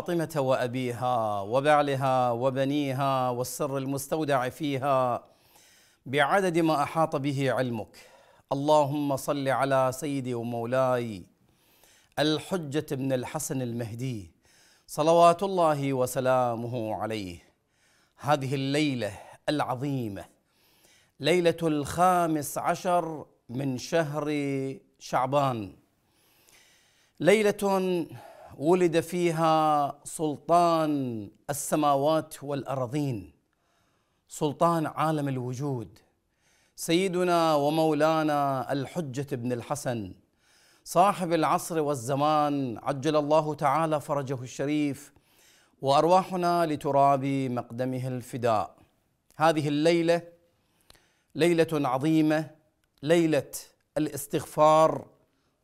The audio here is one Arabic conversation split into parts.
فاطمة وأبيها وبعلها وبنيها والسر المستودع فيها بعدد ما أحاط به علمك اللهم صل على سيدي ومولاي الحجة بن الحسن المهدي صلوات الله وسلامه عليه هذه الليلة العظيمة ليلة الخامس عشر من شهر شعبان ليلة ولد فيها سلطان السماوات والأراضين سلطان عالم الوجود سيدنا ومولانا الحجة بن الحسن صاحب العصر والزمان عجل الله تعالى فرجه الشريف وأرواحنا لتراب مقدمه الفداء هذه الليلة ليلة عظيمة ليلة الاستغفار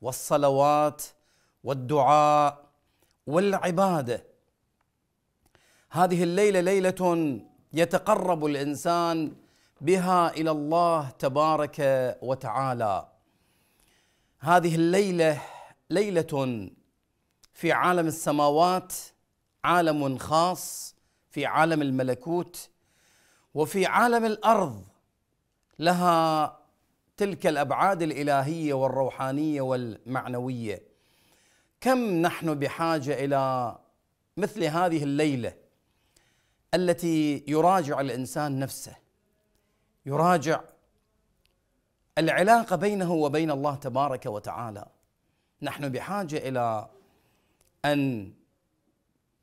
والصلوات والدعاء والعباده هذه الليله ليله يتقرب الانسان بها الى الله تبارك وتعالى هذه الليله ليله في عالم السماوات عالم خاص في عالم الملكوت وفي عالم الارض لها تلك الابعاد الالهيه والروحانيه والمعنويه كم نحن بحاجه الى مثل هذه الليله التي يراجع الانسان نفسه يراجع العلاقه بينه وبين الله تبارك وتعالى نحن بحاجه الى ان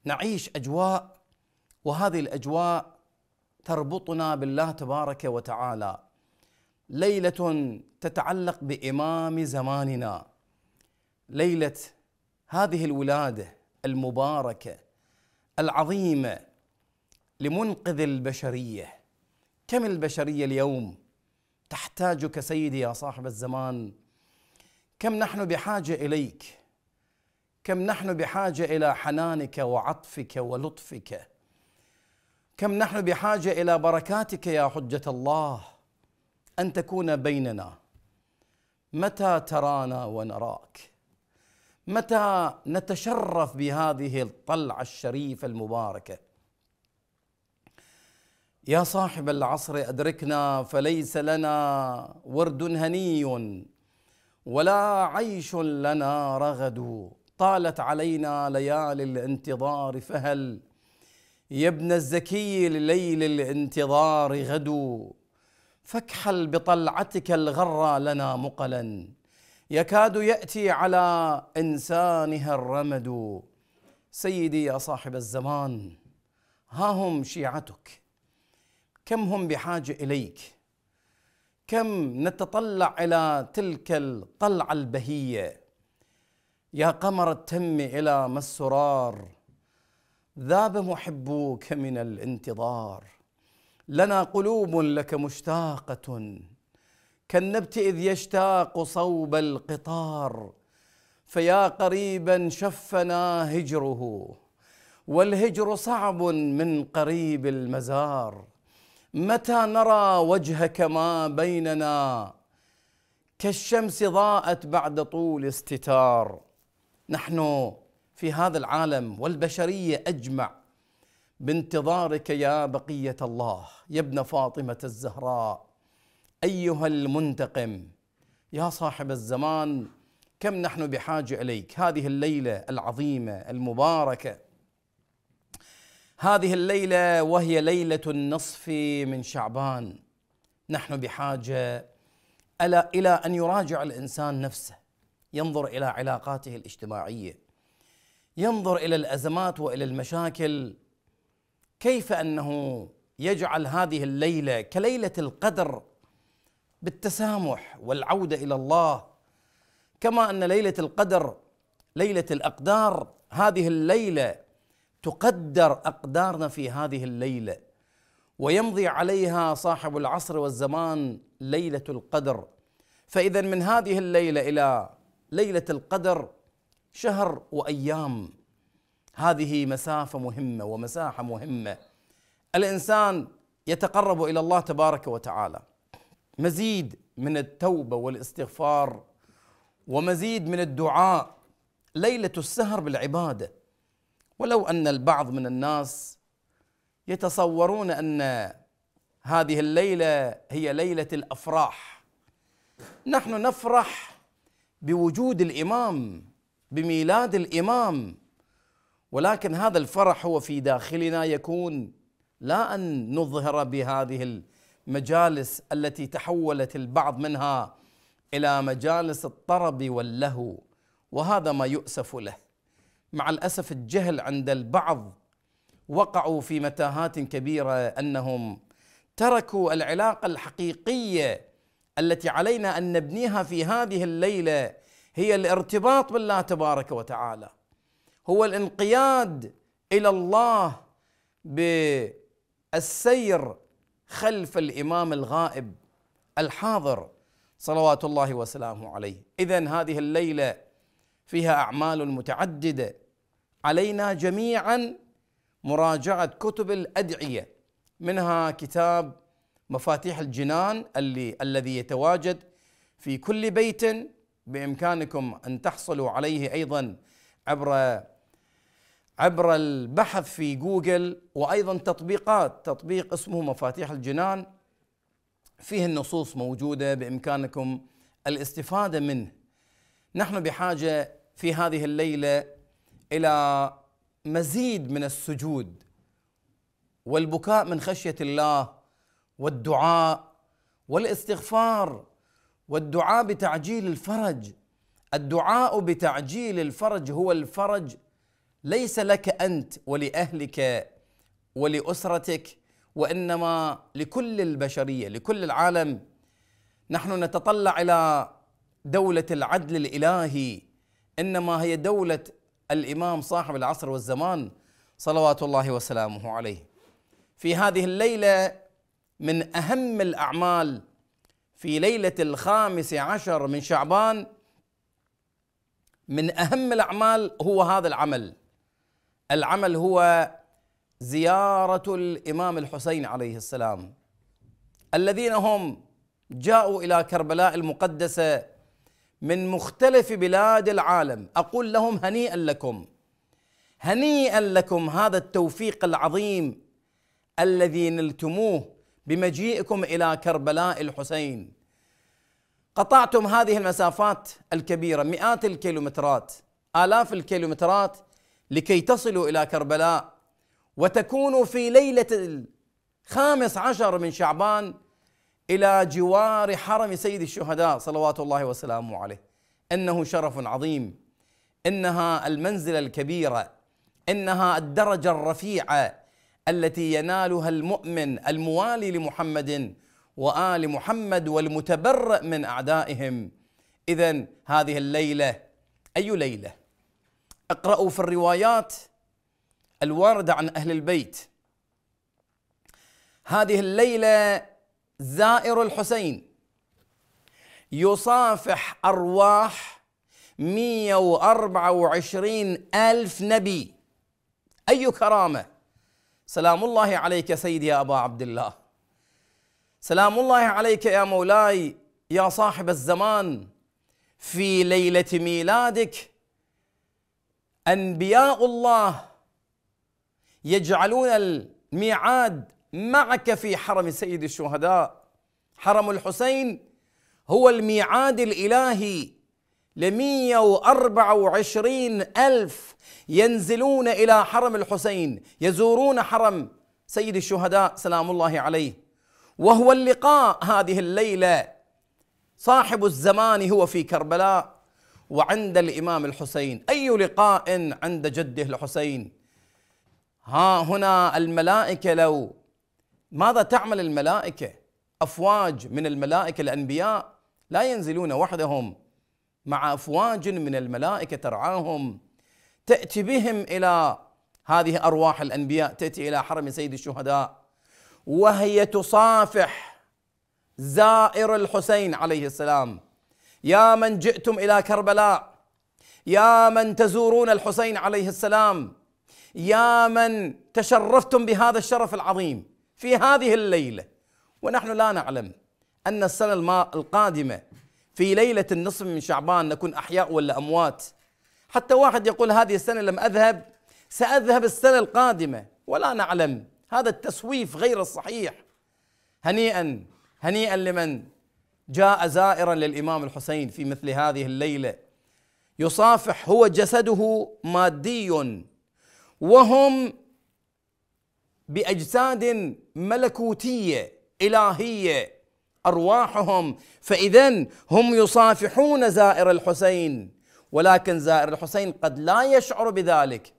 نعيش اجواء وهذه الاجواء تربطنا بالله تبارك وتعالى ليله تتعلق بامام زماننا ليله هذه الولاده المباركه العظيمه لمنقذ البشريه كم البشريه اليوم تحتاجك سيدي يا صاحب الزمان كم نحن بحاجه اليك كم نحن بحاجه الى حنانك وعطفك ولطفك كم نحن بحاجه الى بركاتك يا حجه الله ان تكون بيننا متى ترانا ونراك متى نتشرف بهذه الطلعه الشريفه المباركه يا صاحب العصر ادركنا فليس لنا ورد هني ولا عيش لنا رغد طالت علينا ليالي الانتظار فهل يا ابن الزكي لليل الانتظار غدو فاكحل بطلعتك الغرى لنا مقلا يكاد ياتي على انسانها الرمد سيدي يا صاحب الزمان ها هم شيعتك كم هم بحاجه اليك كم نتطلع الى تلك الطلعه البهيه يا قمر التم الى ما السرار ذاب محبوك من الانتظار لنا قلوب لك مشتاقه كالنبت إذ يشتاق صوب القطار فيا قريبا شفنا هجره والهجر صعب من قريب المزار متى نرى وجهك ما بيننا كالشمس ضاءت بعد طول استتار نحن في هذا العالم والبشريه اجمع بانتظارك يا بقيه الله يا ابن فاطمه الزهراء ايها المنتقم يا صاحب الزمان كم نحن بحاجه اليك هذه الليله العظيمه المباركه هذه الليله وهي ليله النصف من شعبان نحن بحاجه الى ان يراجع الانسان نفسه ينظر الى علاقاته الاجتماعيه ينظر الى الازمات والى المشاكل كيف انه يجعل هذه الليله كليله القدر بالتسامح والعوده الى الله كما ان ليله القدر ليله الاقدار هذه الليله تقدر اقدارنا في هذه الليله ويمضي عليها صاحب العصر والزمان ليله القدر فاذا من هذه الليله الى ليله القدر شهر وايام هذه مسافه مهمه ومساحه مهمه الانسان يتقرب الى الله تبارك وتعالى مزيد من التوبه والاستغفار ومزيد من الدعاء ليله السهر بالعباده ولو ان البعض من الناس يتصورون ان هذه الليله هي ليله الافراح نحن نفرح بوجود الامام بميلاد الامام ولكن هذا الفرح هو في داخلنا يكون لا ان نظهر بهذه مجالس التي تحولت البعض منها الى مجالس الطرب واللهو وهذا ما يؤسف له مع الاسف الجهل عند البعض وقعوا في متاهات كبيره انهم تركوا العلاقه الحقيقيه التي علينا ان نبنيها في هذه الليله هي الارتباط بالله تبارك وتعالى هو الانقياد الى الله بالسير خلف الامام الغائب الحاضر صلوات الله وسلامه عليه اذا هذه الليله فيها اعمال متعدده علينا جميعا مراجعه كتب الادعيه منها كتاب مفاتيح الجنان اللي الذي يتواجد في كل بيت بامكانكم ان تحصلوا عليه ايضا عبر عبر البحث في جوجل وايضا تطبيقات تطبيق اسمه مفاتيح الجنان فيه النصوص موجوده بامكانكم الاستفاده منه نحن بحاجه في هذه الليله الى مزيد من السجود والبكاء من خشيه الله والدعاء والاستغفار والدعاء بتعجيل الفرج الدعاء بتعجيل الفرج هو الفرج ليس لك أنت ولأهلك ولأسرتك وإنما لكل البشرية لكل العالم نحن نتطلع إلى دولة العدل الإلهي إنما هي دولة الإمام صاحب العصر والزمان صلوات الله وسلامه عليه في هذه الليلة من أهم الأعمال في ليلة الخامس عشر من شعبان من أهم الأعمال هو هذا العمل العمل هو زيارة الإمام الحسين عليه السلام الذين هم جاءوا إلى كربلاء المقدسة من مختلف بلاد العالم أقول لهم هنيئا لكم هنيئا لكم هذا التوفيق العظيم الذي نلتموه بمجيئكم الى كربلاء الحسين قطعتم هذه المسافات الكبيره مئات الكيلومترات الاف الكيلومترات لكي تصلوا الى كربلاء وتكونوا في ليله الخامس عشر من شعبان الى جوار حرم سيد الشهداء صلوات الله وسلامه عليه انه شرف عظيم انها المنزله الكبيره انها الدرجه الرفيعه التي ينالها المؤمن الموالي لمحمد وال محمد والمتبرئ من اعدائهم اذا هذه الليله اي ليله اقرأوا في الروايات الواردة عن أهل البيت هذه الليلة زائر الحسين يصافح أرواح 124 ألف نبي أي كرامة سلام الله عليك سيدي يا أبا عبد الله سلام الله عليك يا مولاي يا صاحب الزمان في ليلة ميلادك انبياء الله يجعلون الميعاد معك في حرم سيد الشهداء حرم الحسين هو الميعاد الالهي لمية وأربعة وعشرين ألف ينزلون إلى حرم الحسين يزورون حرم سيد الشهداء سلام الله عليه وهو اللقاء هذه الليلة صاحب الزمان هو في كربلاء وعند الإمام الحسين أي لقاء عند جده الحسين ها هنا الملائكة لو ماذا تعمل الملائكة أفواج من الملائكة الأنبياء لا ينزلون وحدهم مع أفواج من الملائكة ترعاهم تأتي بهم إلى هذه أرواح الأنبياء تأتي إلى حرم سيد الشهداء وهي تصافح زائر الحسين عليه السلام يا من جئتم الى كربلاء يا من تزورون الحسين عليه السلام يا من تشرفتم بهذا الشرف العظيم في هذه الليله ونحن لا نعلم ان السنه القادمه في ليله النصف من شعبان نكون احياء ولا اموات حتى واحد يقول هذه السنه لم اذهب ساذهب السنه القادمه ولا نعلم هذا التسويف غير الصحيح هنيئا هنيئا لمن جاء زائرا للامام الحسين في مثل هذه الليله يصافح هو جسده مادي وهم باجساد ملكوتيه الهيه ارواحهم فاذا هم يصافحون زائر الحسين ولكن زائر الحسين قد لا يشعر بذلك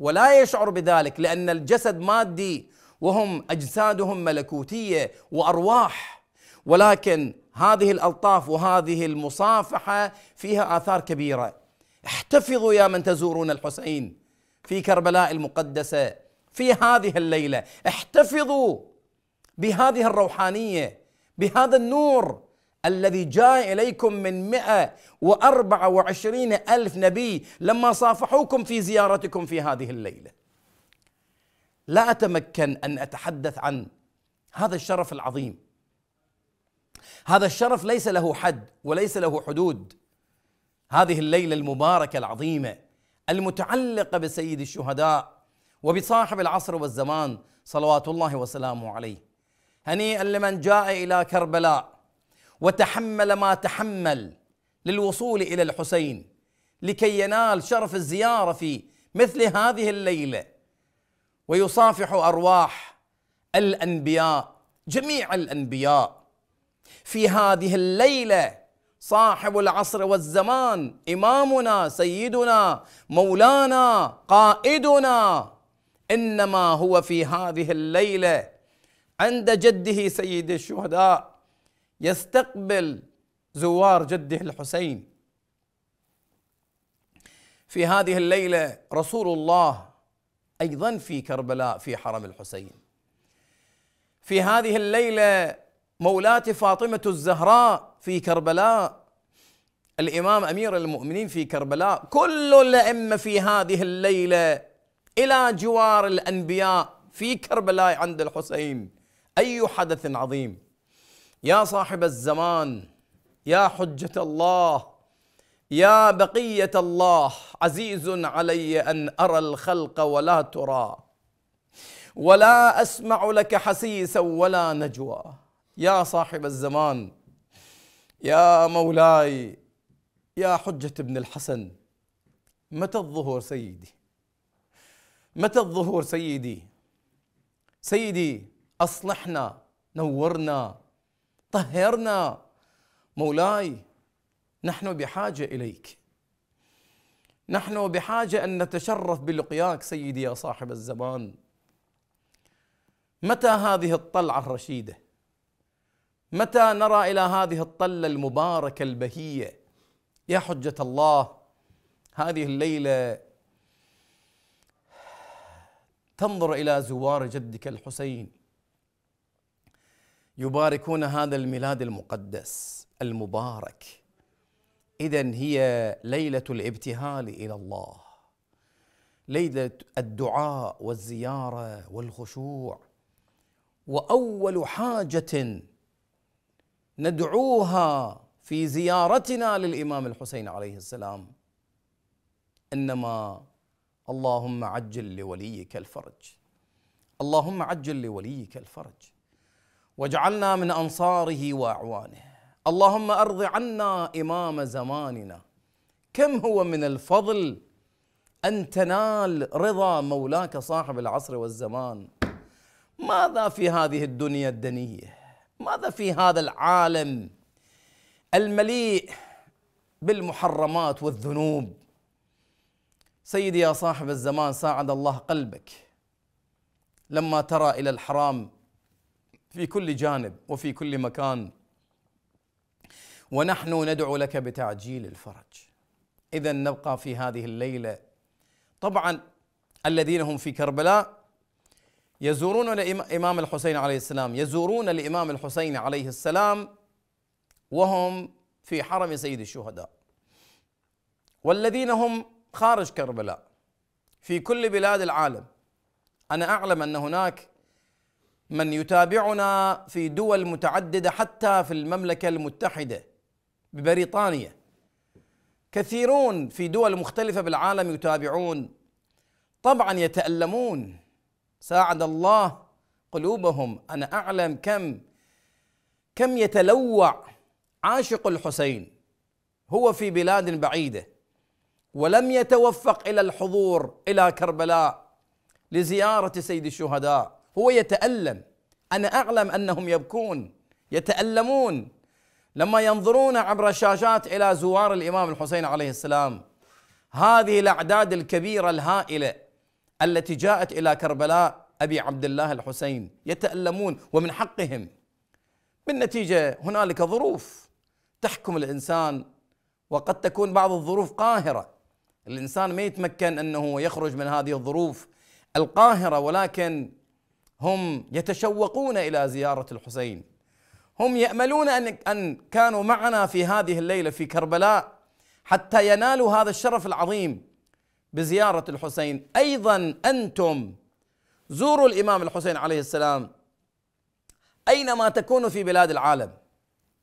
ولا يشعر بذلك لان الجسد مادي وهم اجسادهم ملكوتيه وارواح ولكن هذه الالطاف وهذه المصافحه فيها اثار كبيره احتفظوا يا من تزورون الحسين في كربلاء المقدسه في هذه الليله احتفظوا بهذه الروحانيه بهذا النور الذي جاء إليكم من وعشرين ألف نبي لما صافحوكم في زيارتكم في هذه الليلة لا أتمكن أن أتحدث عن هذا الشرف العظيم هذا الشرف ليس له حد وليس له حدود هذه الليله المباركه العظيمه المتعلقه بسيد الشهداء وبصاحب العصر والزمان صلوات الله وسلامه عليه هنيئا لمن جاء الى كربلاء وتحمل ما تحمل للوصول الى الحسين لكي ينال شرف الزياره في مثل هذه الليله ويصافح ارواح الانبياء جميع الانبياء في هذه الليله صاحب العصر والزمان امامنا سيدنا مولانا قائدنا انما هو في هذه الليله عند جده سيد الشهداء يستقبل زوار جده الحسين في هذه الليله رسول الله ايضا في كربلاء في حرم الحسين في هذه الليله مولاتي فاطمة الزهراء في كربلاء الإمام أمير المؤمنين في كربلاء كل الأئمة في هذه الليلة إلى جوار الأنبياء في كربلاء عند الحسين أي حدث عظيم يا صاحب الزمان يا حجة الله يا بقية الله عزيز علي أن أرى الخلق ولا ترى ولا أسمع لك حسيسا ولا نجوى يا صاحب الزمان يا مولاي يا حجة ابن الحسن متى الظهور سيدي متى الظهور سيدي سيدي أصلحنا نورنا طهرنا مولاي نحن بحاجة إليك نحن بحاجة أن نتشرف بلقياك سيدي يا صاحب الزمان متى هذه الطلعة الرشيدة متى نرى الى هذه الطله المباركه البهيه يا حجه الله هذه الليله تنظر الى زوار جدك الحسين يباركون هذا الميلاد المقدس المبارك اذا هي ليله الابتهال الى الله ليله الدعاء والزياره والخشوع واول حاجه ندعوها في زيارتنا للامام الحسين عليه السلام انما اللهم عجل لوليك الفرج اللهم عجل لوليك الفرج واجعلنا من انصاره واعوانه اللهم ارض عنا امام زماننا كم هو من الفضل ان تنال رضا مولاك صاحب العصر والزمان ماذا في هذه الدنيا الدنيه ماذا في هذا العالم المليء بالمحرمات والذنوب سيدي يا صاحب الزمان ساعد الله قلبك لما ترى الى الحرام في كل جانب وفي كل مكان ونحن ندعو لك بتعجيل الفرج اذا نبقى في هذه الليله طبعا الذين هم في كربلاء يزورون الإمام الحسين عليه السلام يزورون الإمام الحسين عليه السلام وهم في حرم سيد الشهداء والذين هم خارج كربلاء في كل بلاد العالم أنا أعلم أن هناك من يتابعنا في دول متعددة حتى في المملكة المتحدة ببريطانيا كثيرون في دول مختلفة بالعالم يتابعون طبعا يتألمون ساعد الله قلوبهم انا اعلم كم كم يتلوع عاشق الحسين هو في بلاد بعيده ولم يتوفق الى الحضور الى كربلاء لزياره سيد الشهداء هو يتالم انا اعلم انهم يبكون يتالمون لما ينظرون عبر الشاشات الى زوار الامام الحسين عليه السلام هذه الاعداد الكبيره الهائله التي جاءت إلى كربلاء أبي عبد الله الحسين يتألمون ومن حقهم بالنتيجة هنالك ظروف تحكم الإنسان وقد تكون بعض الظروف قاهرة الإنسان ما يتمكن أنه يخرج من هذه الظروف القاهرة ولكن هم يتشوقون إلى زيارة الحسين هم يأملون أن أن كانوا معنا في هذه الليلة في كربلاء حتى ينالوا هذا الشرف العظيم بزيارة الحسين أيضا أنتم زوروا الإمام الحسين عليه السلام أينما تكونوا في بلاد العالم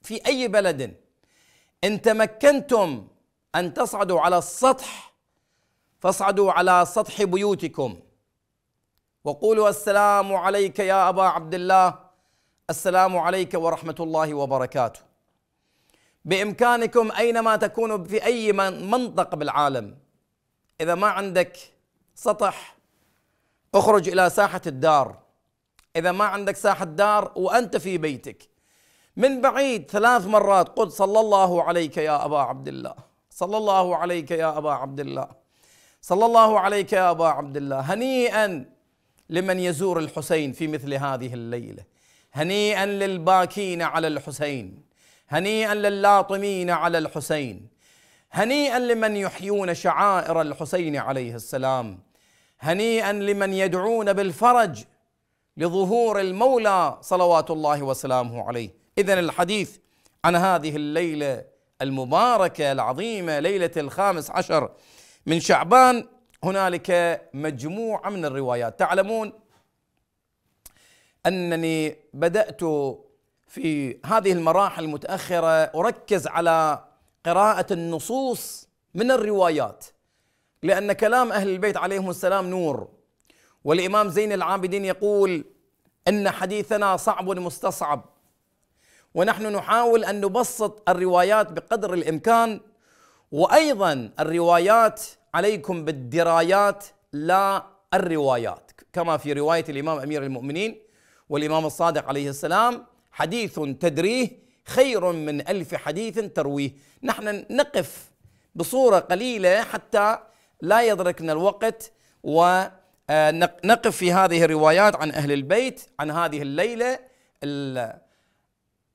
في أي بلد إن تمكنتم أن تصعدوا على السطح فاصعدوا على سطح بيوتكم وقولوا السلام عليك يا أبا عبد الله السلام عليك ورحمة الله وبركاته بإمكانكم أينما تكونوا في أي منطق بالعالم إذا ما عندك سطح اخرج إلى ساحة الدار إذا ما عندك ساحة دار وأنت في بيتك من بعيد ثلاث مرات قل صلى الله عليك يا أبا عبد الله صلى الله عليك يا أبا عبد الله صلى الله عليك يا أبا عبد الله هنيئا لمن يزور الحسين في مثل هذه الليلة هنيئا للباكين على الحسين هنيئا للاطمين على الحسين هنيئا لمن يحيون شعائر الحسين عليه السلام هنيئا لمن يدعون بالفرج لظهور المولى صلوات الله وسلامه عليه اذا الحديث عن هذه الليله المباركه العظيمه ليله الخامس عشر من شعبان هنالك مجموعه من الروايات تعلمون انني بدات في هذه المراحل المتاخره اركز على قراءة النصوص من الروايات لأن كلام أهل البيت عليهم السلام نور والإمام زين العابدين يقول إن حديثنا صعب مستصعب ونحن نحاول أن نبسط الروايات بقدر الإمكان وأيضا الروايات عليكم بالدرايات لا الروايات كما في رواية الإمام أمير المؤمنين والإمام الصادق عليه السلام حديث تدريه خير من ألف حديث ترويه نحن نقف بصورة قليلة حتى لا يدركنا الوقت ونقف آه، في هذه الروايات عن أهل البيت عن هذه الليلة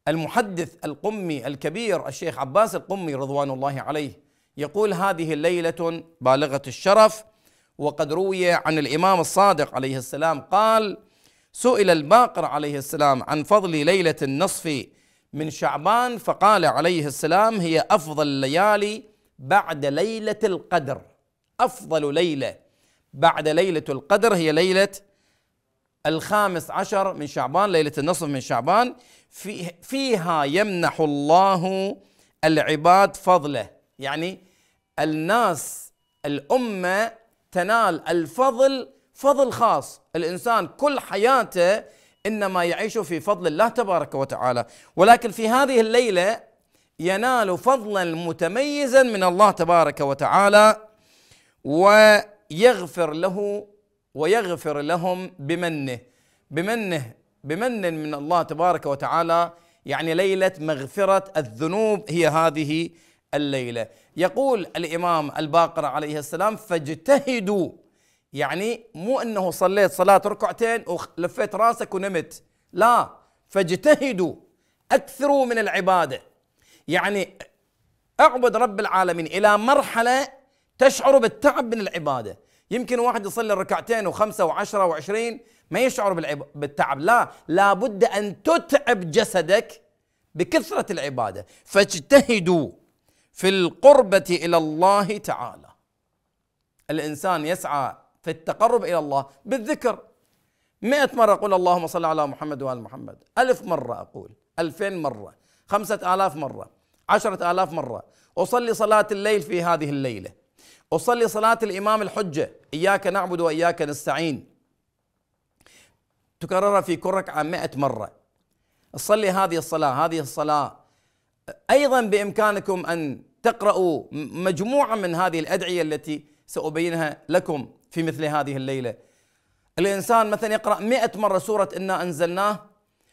المحدث القمي الكبير الشيخ عباس القمي رضوان الله عليه يقول هذه ليلة بالغة الشرف وقد روي عن الإمام الصادق عليه السلام قال سئل الباقر عليه السلام عن فضل ليلة النصف من شعبان فقال عليه السلام هي افضل الليالي بعد ليله القدر افضل ليله بعد ليله القدر هي ليله الخامس عشر من شعبان ليله النصف من شعبان في فيها يمنح الله العباد فضله يعني الناس الامه تنال الفضل فضل خاص الانسان كل حياته انما يعيش في فضل الله تبارك وتعالى ولكن في هذه الليله ينال فضلا متميزا من الله تبارك وتعالى ويغفر له ويغفر لهم بمنه بمنه بمن من الله تبارك وتعالى يعني ليله مغفره الذنوب هي هذه الليله يقول الامام الباقر عليه السلام فاجتهدوا يعني مو انه صليت صلاه ركعتين ولفيت راسك ونمت لا فاجتهدوا اكثروا من العباده يعني اعبد رب العالمين الى مرحله تشعر بالتعب من العباده يمكن واحد يصلي ركعتين وخمسه وعشره وعشرين ما يشعر بالتعب لا لابد ان تتعب جسدك بكثره العباده فاجتهدوا في القربه الى الله تعالى الانسان يسعى في التقرب إلى الله بالذكر مئة مرة أقول اللهم صل على محمد وآل محمد ألف مرة أقول ألفين مرة خمسة آلاف مرة عشرة آلاف مرة أصلي صلاة الليل في هذه الليلة أصلي صلاة الإمام الحجة إياك نعبد وإياك نستعين تكررها في كل ركعة مئة مرة صلي هذه الصلاة هذه الصلاة أيضا بإمكانكم أن تقرأوا مجموعة من هذه الأدعية التي سأبينها لكم في مثل هذه الليلة الإنسان مثلا يقرأ مئة مرة سورة إنا أنزلناه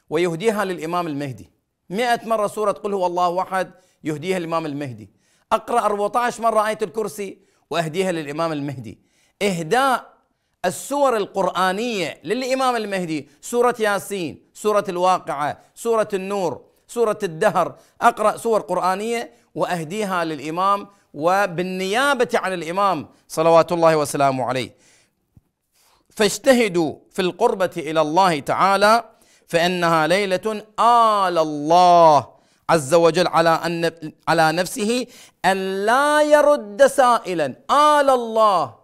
ويهديها للإمام المهدي مئة مرة سورة قل هو الله أحد يهديها للإمام المهدي أقرأ 14 مرة آية الكرسي وأهديها للإمام المهدي إهداء السور القرآنية للإمام المهدي سورة ياسين سورة الواقعة سورة النور سورة الدهر أقرأ سور قرآنية وأهديها للإمام وبالنيابة عن الإمام صلوات الله وسلامه عليه فاجتهدوا في القربة إلى الله تعالى فإنها ليلة آل الله عز وجل على أن على نفسه أن لا يرد سائلا آل الله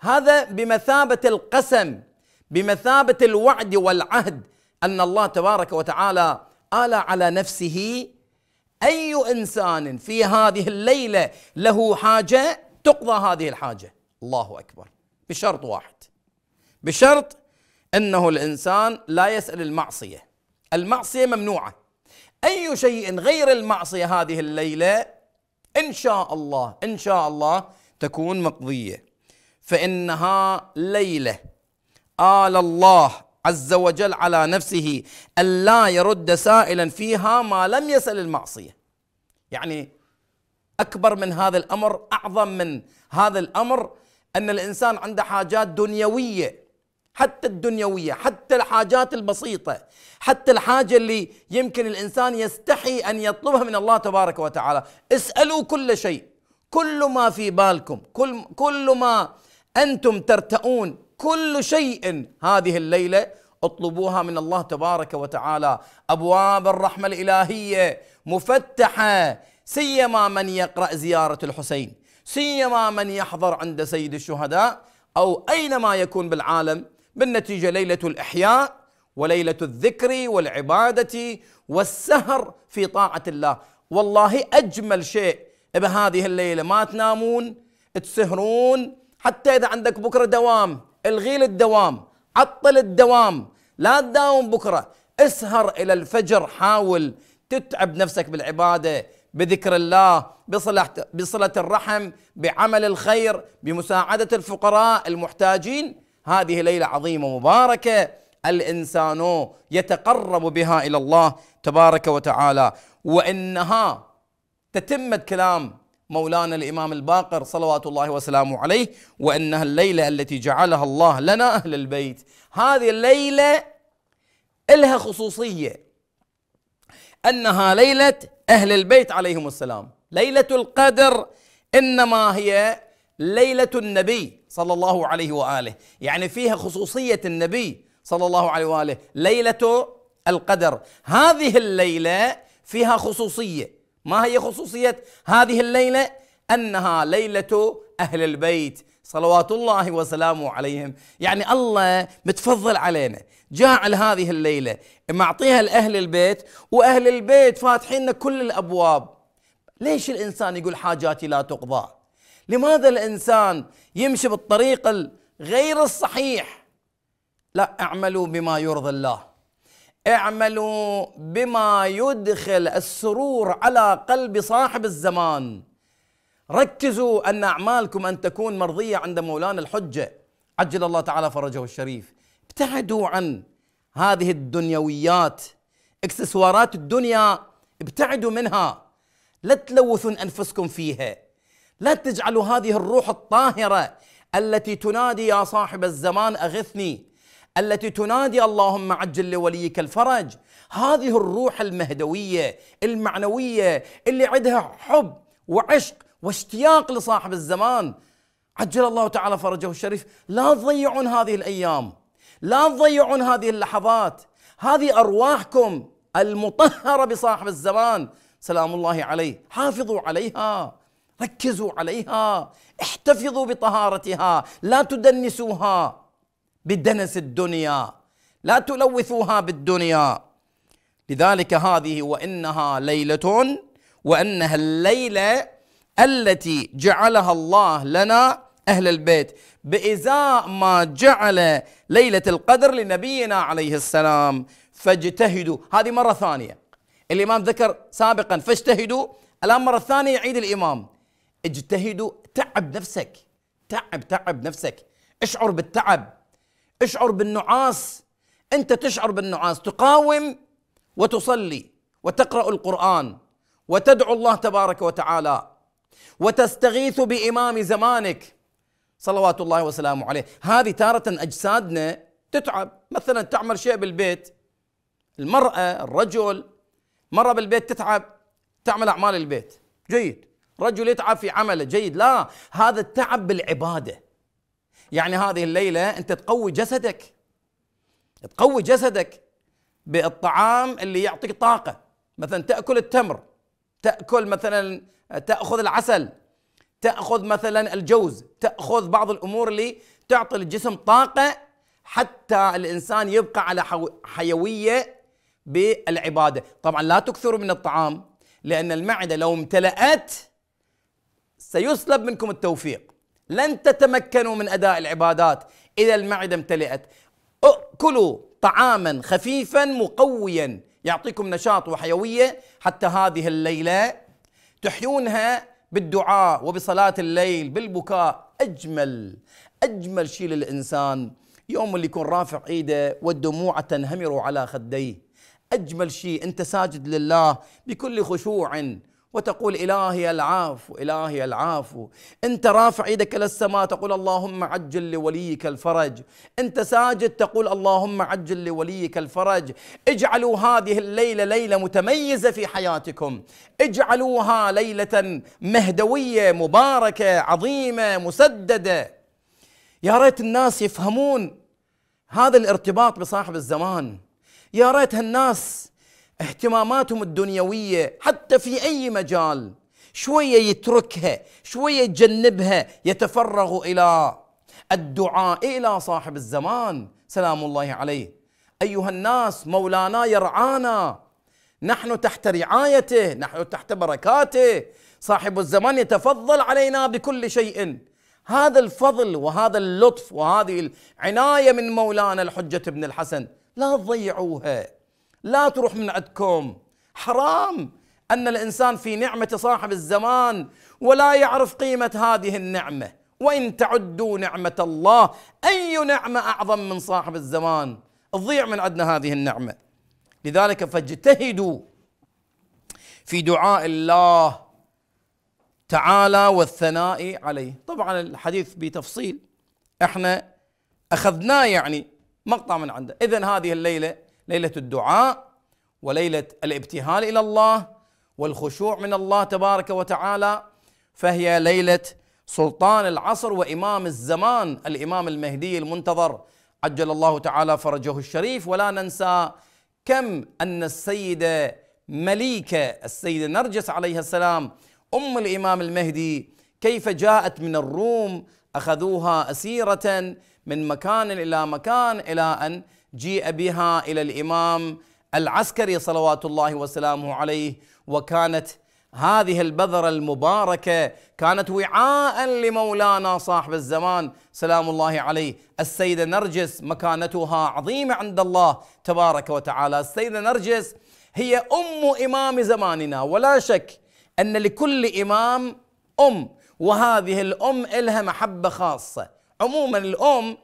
هذا بمثابة القسم بمثابة الوعد والعهد أن الله تبارك وتعالى آل على نفسه اي انسان في هذه الليله له حاجه تقضى هذه الحاجه الله اكبر بشرط واحد بشرط انه الانسان لا يسال المعصيه المعصيه ممنوعه اي شيء غير المعصيه هذه الليله ان شاء الله ان شاء الله تكون مقضيه فانها ليله آل الله عز وجل على نفسه ألا يرد سائلا فيها ما لم يسأل المعصية يعني أكبر من هذا الأمر أعظم من هذا الأمر أن الإنسان عنده حاجات دنيوية حتى الدنيوية حتى الحاجات البسيطة حتى الحاجة اللي يمكن الإنسان يستحي أن يطلبها من الله تبارك وتعالى اسألوا كل شيء كل ما في بالكم كل, كل ما أنتم ترتؤون كل شيء هذه الليله اطلبوها من الله تبارك وتعالى ابواب الرحمه الالهيه مفتحه سيما من يقرا زياره الحسين سيما من يحضر عند سيد الشهداء او اينما يكون بالعالم بالنتيجه ليله الاحياء وليله الذكر والعباده والسهر في طاعه الله والله اجمل شيء بهذه الليله ما تنامون تسهرون حتى اذا عندك بكره دوام الغي الدوام عطل الدوام لا تداوم بكرة اسهر إلى الفجر حاول تتعب نفسك بالعبادة بذكر الله بصلة, بصلة الرحم بعمل الخير بمساعدة الفقراء المحتاجين هذه ليلة عظيمة مباركة الإنسان يتقرب بها إلى الله تبارك وتعالى وإنها تتمة كلام مولانا الإمام الباقر صلوات الله وسلامه عليه وأنها الليلة التي جعلها الله لنا أهل البيت هذه الليلة لها خصوصية أنها ليلة أهل البيت عليهم السلام ليلة القدر إنما هي ليلة النبي صلى الله عليه وآله يعني فيها خصوصية النبي صلى الله عليه وآله ليلة القدر هذه الليلة فيها خصوصية ما هي خصوصية هذه الليلة؟ أنها ليلة أهل البيت صلوات الله وسلامه عليهم يعني الله متفضل علينا جاعل هذه الليلة معطيها لأهل البيت وأهل البيت فاتحين كل الأبواب ليش الإنسان يقول حاجاتي لا تقضى لماذا الإنسان يمشي بالطريق غير الصحيح لا اعملوا بما يرضي الله اعملوا بما يدخل السرور على قلب صاحب الزمان ركزوا ان اعمالكم ان تكون مرضيه عند مولانا الحجه عجل الله تعالى فرجه الشريف ابتعدوا عن هذه الدنيويات اكسسوارات الدنيا ابتعدوا منها لا تلوثون انفسكم فيها لا تجعلوا هذه الروح الطاهره التي تنادي يا صاحب الزمان اغثني التي تنادي اللهم عجل لوليك الفرج هذه الروح المهدويه المعنويه اللي عندها حب وعشق واشتياق لصاحب الزمان عجل الله تعالى فرجه الشريف لا تضيعون هذه الايام لا تضيعون هذه اللحظات هذه ارواحكم المطهره بصاحب الزمان سلام الله عليه حافظوا عليها ركزوا عليها احتفظوا بطهارتها لا تدنسوها بدنس الدنيا لا تلوثوها بالدنيا لذلك هذه وانها ليله وانها الليله التي جعلها الله لنا اهل البيت بازاء ما جعل ليله القدر لنبينا عليه السلام فاجتهدوا هذه مره ثانيه الامام ذكر سابقا فاجتهدوا الان مره ثانيه يعيد الامام اجتهدوا تعب نفسك تعب تعب نفسك اشعر بالتعب اشعر بالنعاس انت تشعر بالنعاس تقاوم وتصلي وتقرا القران وتدعو الله تبارك وتعالى وتستغيث بامام زمانك صلوات الله وسلامه عليه هذه تاره اجسادنا تتعب مثلا تعمل شيء بالبيت المراه الرجل مره بالبيت تتعب تعمل اعمال البيت جيد رجل يتعب في عمله جيد لا هذا التعب بالعباده يعني هذه الليله انت تقوي جسدك تقوي جسدك بالطعام اللي يعطيك طاقه مثلا تاكل التمر تاكل مثلا تاخذ العسل تاخذ مثلا الجوز تاخذ بعض الامور اللي تعطي الجسم طاقه حتى الانسان يبقى على حيويه بالعباده طبعا لا تكثروا من الطعام لان المعده لو امتلأت سيسلب منكم التوفيق لن تتمكنوا من أداء العبادات إذا المعدة امتلئت كلوا طعاما خفيفا مقويا يعطيكم نشاط وحيوية حتى هذه الليلة تحيونها بالدعاء وبصلاة الليل بالبكاء أجمل أجمل شيء للإنسان يوم اللي يكون رافع ايده والدموع تنهمر على خديه أجمل شيء أنت ساجد لله بكل خشوع وتقول إلهي العافو إلهي العافو أنت رافع يدك إلى السماء تقول اللهم عجل لوليك الفرج أنت ساجد تقول اللهم عجل لوليك الفرج اجعلوا هذه الليلة ليلة متميزة في حياتكم اجعلوها ليلة مهدوية مباركة عظيمة مسددة يا ريت الناس يفهمون هذا الارتباط بصاحب الزمان يا ريت هالناس اهتماماتهم الدنيويه حتى في اي مجال شويه يتركها شويه يتجنبها يتفرغ الى الدعاء الى صاحب الزمان سلام الله عليه ايها الناس مولانا يرعانا نحن تحت رعايته نحن تحت بركاته صاحب الزمان يتفضل علينا بكل شيء هذا الفضل وهذا اللطف وهذه العنايه من مولانا الحجه بن الحسن لا تضيعوها لا تروح من عندكم حرام أن الإنسان في نعمة صاحب الزمان ولا يعرف قيمة هذه النعمة وإن تعدوا نعمة الله أي نعمة أعظم من صاحب الزمان تضيع من عندنا هذه النعمة لذلك فاجتهدوا في دعاء الله تعالى والثناء عليه طبعا الحديث بتفصيل احنا اخذناه يعني مقطع من عنده اذا هذه الليله ليله الدعاء وليله الابتهال الى الله والخشوع من الله تبارك وتعالى فهي ليله سلطان العصر وامام الزمان الامام المهدي المنتظر عجل الله تعالى فرجه الشريف ولا ننسى كم ان السيده مليكه السيده نرجس عليها السلام ام الامام المهدي كيف جاءت من الروم اخذوها اسيره من مكان الى مكان الى ان جيء بها الى الامام العسكري صلوات الله وسلامه عليه وكانت هذه البذرة المباركة كانت وعاء لمولانا صاحب الزمان سلام الله عليه السيدة نرجس مكانتها عظيمة عند الله تبارك وتعالى السيدة نرجس هي أم إمام زماننا ولا شك أن لكل إمام أم وهذه الأم إلها محبة خاصة عموما الأم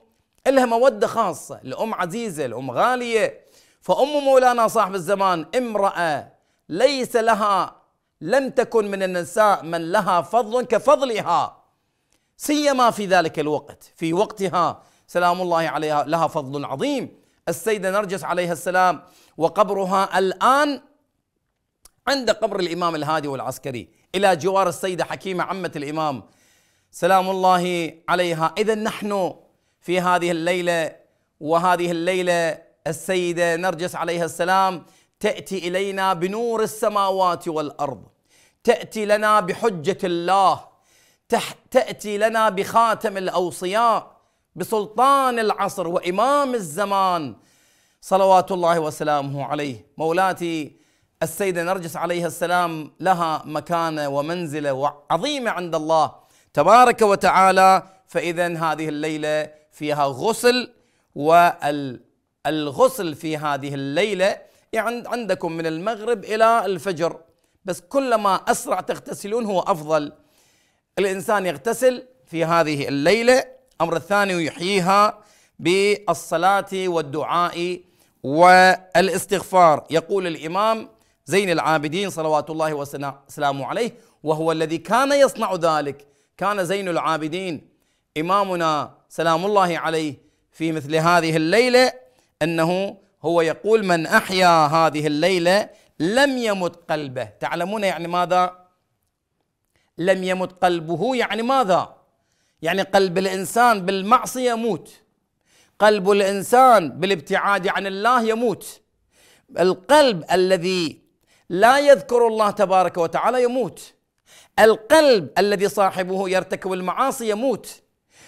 لها مودة خاصة لأم عزيزة لأم غالية فأم مولانا صاحب الزمان امرأة ليس لها لم تكن من النساء من لها فضل كفضلها سيما في ذلك الوقت في وقتها سلام الله عليها لها فضل عظيم السيدة نرجس عليها السلام وقبرها الآن عند قبر الإمام الهادي والعسكري إلى جوار السيدة حكيمة عمة الإمام سلام الله عليها إذا نحن في هذه الليله وهذه الليله السيده نرجس عليها السلام تاتي الينا بنور السماوات والارض تاتي لنا بحجه الله تاتي لنا بخاتم الاوصياء بسلطان العصر وامام الزمان صلوات الله وسلامه عليه مولاتي السيده نرجس عليها السلام لها مكانه ومنزله عظيمه عند الله تبارك وتعالى فاذا هذه الليله فيها غسل والغسل في هذه الليلة عندكم من المغرب إلى الفجر بس كلما أسرع تغتسلون هو أفضل الإنسان يغتسل في هذه الليلة أمر الثاني ويحييها بالصلاة والدعاء والاستغفار يقول الإمام زين العابدين صلوات الله وسلامه عليه وهو الذي كان يصنع ذلك كان زين العابدين إمامنا سلام الله عليه في مثل هذه الليلة أنه هو يقول من أحيا هذه الليلة لم يمت قلبه تعلمون يعني ماذا لم يمت قلبه يعني ماذا يعني قلب الإنسان بالمعصية يموت قلب الإنسان بالابتعاد عن الله يموت القلب الذي لا يذكر الله تبارك وتعالى يموت القلب الذي صاحبه يرتكب المعاصي يموت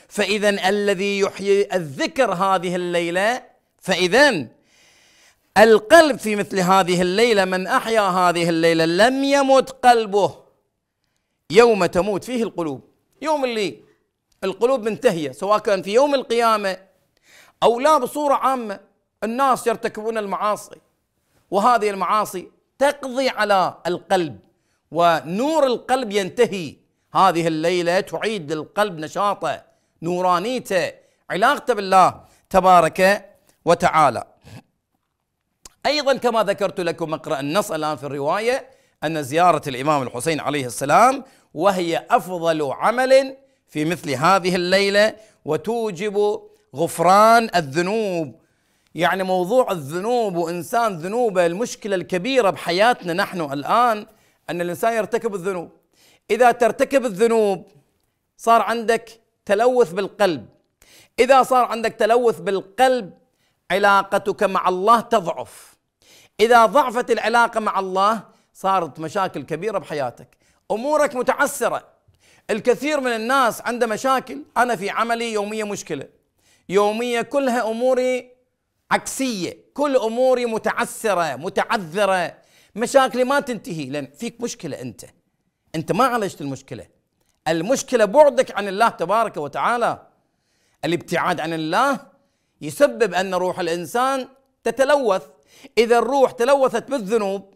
فإذا الذي يحيي الذكر هذه الليلة فإذا القلب في مثل هذه الليلة من أحيا هذه الليلة لم يمت قلبه يوم تموت فيه القلوب يوم اللي القلوب منتهية سواء كان في يوم القيامة أو لا بصورة عامة الناس يرتكبون المعاصي وهذه المعاصي تقضي على القلب ونور القلب ينتهي هذه الليلة تعيد للقلب نشاطه نورانيته علاقته بالله تبارك وتعالى أيضا كما ذكرت لكم اقرأ النص الآن في الرواية أن زيارة الإمام الحسين عليه السلام وهي أفضل عمل في مثل هذه الليلة وتوجب غفران الذنوب يعني موضوع الذنوب وإنسان ذنوبه المشكلة الكبيرة بحياتنا نحن الآن أن الإنسان يرتكب الذنوب إذا ترتكب الذنوب صار عندك تلوث بالقلب اذا صار عندك تلوث بالقلب علاقتك مع الله تضعف اذا ضعفت العلاقه مع الله صارت مشاكل كبيره بحياتك امورك متعسره الكثير من الناس عنده مشاكل انا في عملي يوميه مشكله يوميه كلها اموري عكسيه كل اموري متعسره متعذره مشاكلي ما تنتهي لان فيك مشكله انت انت ما عالجت المشكله المشكلة بعدك عن الله تبارك وتعالى الابتعاد عن الله يسبب أن روح الإنسان تتلوث إذا الروح تلوثت بالذنوب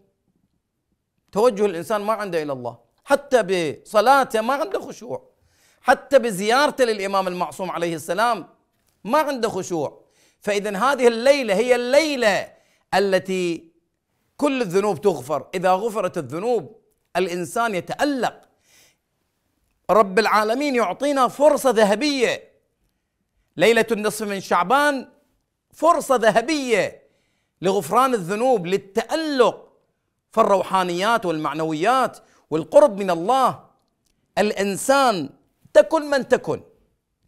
توجه الإنسان ما عنده إلى الله حتى بصلاته ما عنده خشوع حتى بزيارته للإمام المعصوم عليه السلام ما عنده خشوع فإذا هذه الليلة هي الليلة التي كل الذنوب تغفر إذا غفرت الذنوب الإنسان يتألق رب العالمين يعطينا فرصة ذهبية ليلة النصف من شعبان فرصة ذهبية لغفران الذنوب للتألق في الروحانيات والمعنويات والقرب من الله الإنسان تكن من تكن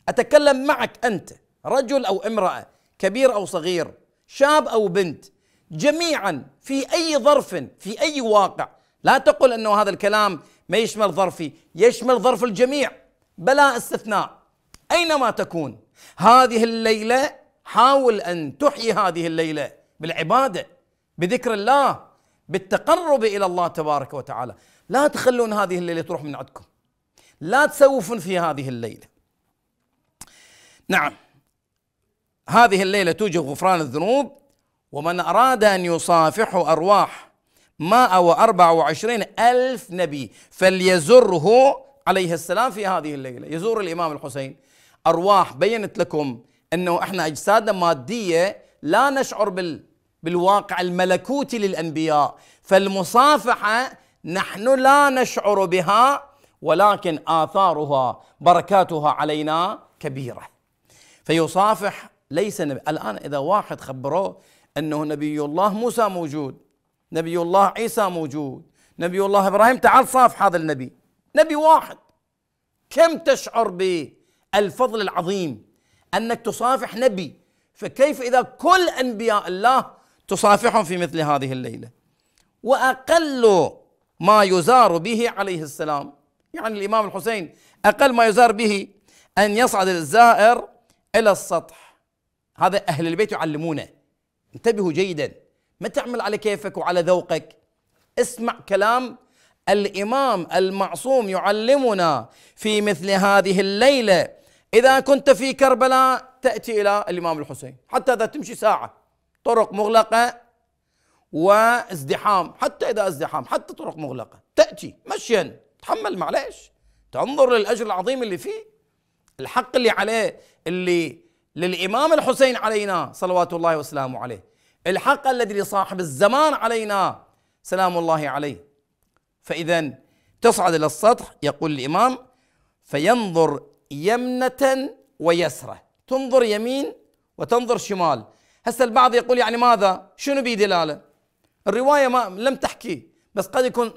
أتكلم معك أنت رجل أو امرأة كبير أو صغير شاب أو بنت جميعا في أي ظرف في أي واقع لا تقل أنه هذا الكلام ما يشمل ظرفي يشمل ظرف الجميع بلا استثناء أينما تكون هذه الليلة حاول أن تحيي هذه الليلة بالعبادة بذكر الله بالتقرب إلى الله تبارك وتعالى لا تخلون هذه الليلة تروح من عندكم لا تسوفون في هذه الليلة نعم هذه الليلة توجب غفران الذنوب ومن أراد أن يصافح أرواح مائة وأربعة وعشرين ألف نبي فليزره عليه السلام في هذه الليلة يزور الإمام الحسين أرواح بينت لكم أنه إحنا أجسادنا مادية لا نشعر بال بالواقع الملكوتي للأنبياء فالمصافحة نحن لا نشعر بها ولكن آثارها بركاتها علينا كبيرة فيصافح ليس نبي الآن إذا واحد خبروه أنه نبي الله موسى موجود نبي الله عيسى موجود نبي الله ابراهيم تعال صاف هذا النبي نبي واحد كم تشعر بالفضل العظيم انك تصافح نبي فكيف اذا كل انبياء الله تصافحهم في مثل هذه الليله واقل ما يزار به عليه السلام يعني الامام الحسين اقل ما يزار به ان يصعد الزائر الى السطح هذا اهل البيت يعلمونه انتبهوا جيدا ما تعمل على كيفك وعلى ذوقك اسمع كلام الامام المعصوم يعلمنا في مثل هذه الليله اذا كنت في كربلاء تاتي الى الامام الحسين حتى اذا تمشي ساعه طرق مغلقه وازدحام حتى اذا ازدحام حتى طرق مغلقه تاتي مشيا تحمل معلش تنظر للاجر العظيم اللي فيه الحق اللي عليه اللي للامام الحسين علينا صلوات الله وسلامه عليه الحق الذي لصاحب الزمان علينا سلام الله عليه فإذا تصعد إلى السطح يقول الإمام فينظر يمنة ويسرة تنظر يمين وتنظر شمال هسه البعض يقول يعني ماذا شنو بي دلالة الرواية ما لم تحكي بس قد يكون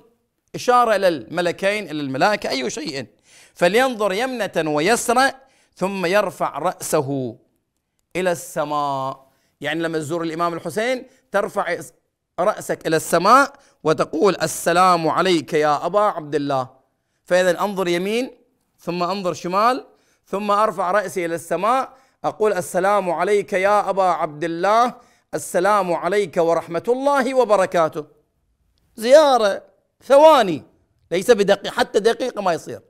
إشارة إلى الملكين إلى الملائكة أي شيء فلينظر يمنة ويسرى ثم يرفع رأسه إلى السماء يعني لما تزور الإمام الحسين ترفع رأسك إلى السماء وتقول السلام عليك يا أبا عبد الله فإذا أنظر يمين ثم أنظر شمال ثم أرفع رأسي إلى السماء أقول السلام عليك يا أبا عبد الله السلام عليك ورحمة الله وبركاته زيارة ثواني ليس بدقيقة حتى دقيقة ما يصير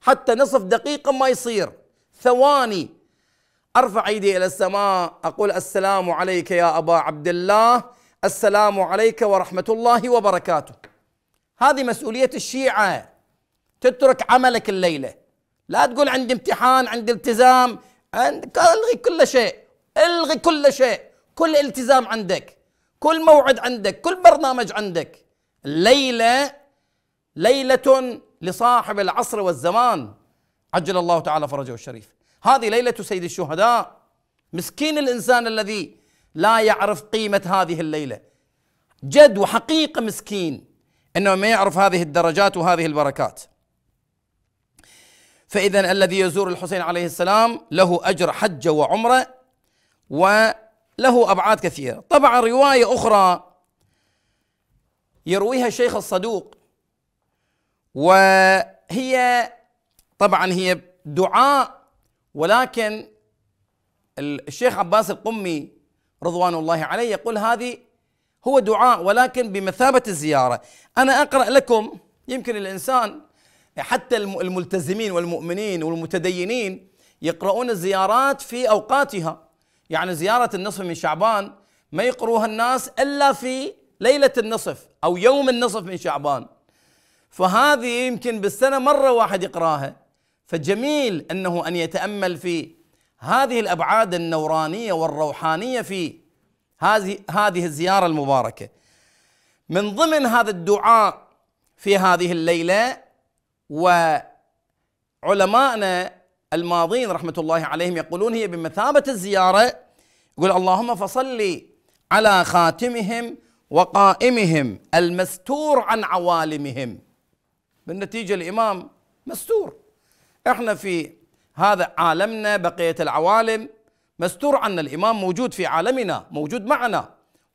حتى نصف دقيقة ما يصير ثواني ارفع ايدي الى السماء اقول السلام عليك يا ابا عبد الله السلام عليك ورحمه الله وبركاته هذه مسؤوليه الشيعه تترك عملك الليله لا تقول عندي امتحان عندي التزام عند الغي كل شيء الغي كل شيء كل التزام عندك كل موعد عندك كل برنامج عندك الليله ليله لصاحب العصر والزمان عجل الله تعالى فرجه الشريف هذه ليله سيد الشهداء مسكين الانسان الذي لا يعرف قيمه هذه الليله جد وحقيقه مسكين انه ما يعرف هذه الدرجات وهذه البركات فاذا الذي يزور الحسين عليه السلام له اجر حجه وعمره وله ابعاد كثيره طبعا روايه اخرى يرويها الشيخ الصدوق وهي طبعا هي دعاء ولكن الشيخ عباس القمي رضوان الله عليه يقول هذه هو دعاء ولكن بمثابة الزيارة أنا أقرأ لكم يمكن الإنسان حتى الملتزمين والمؤمنين والمتدينين يقرؤون الزيارات في أوقاتها يعني زيارة النصف من شعبان ما يقروها الناس إلا في ليلة النصف أو يوم النصف من شعبان فهذه يمكن بالسنة مرة واحد يقراها فجميل انه ان يتامل في هذه الابعاد النورانيه والروحانيه في هذه هذه الزياره المباركه. من ضمن هذا الدعاء في هذه الليله وعلمائنا الماضين رحمه الله عليهم يقولون هي بمثابه الزياره يقول اللهم فصلي على خاتمهم وقائمهم المستور عن عوالمهم بالنتيجه الامام مستور احنا في هذا عالمنا بقية العوالم مستور عنا الإمام موجود في عالمنا موجود معنا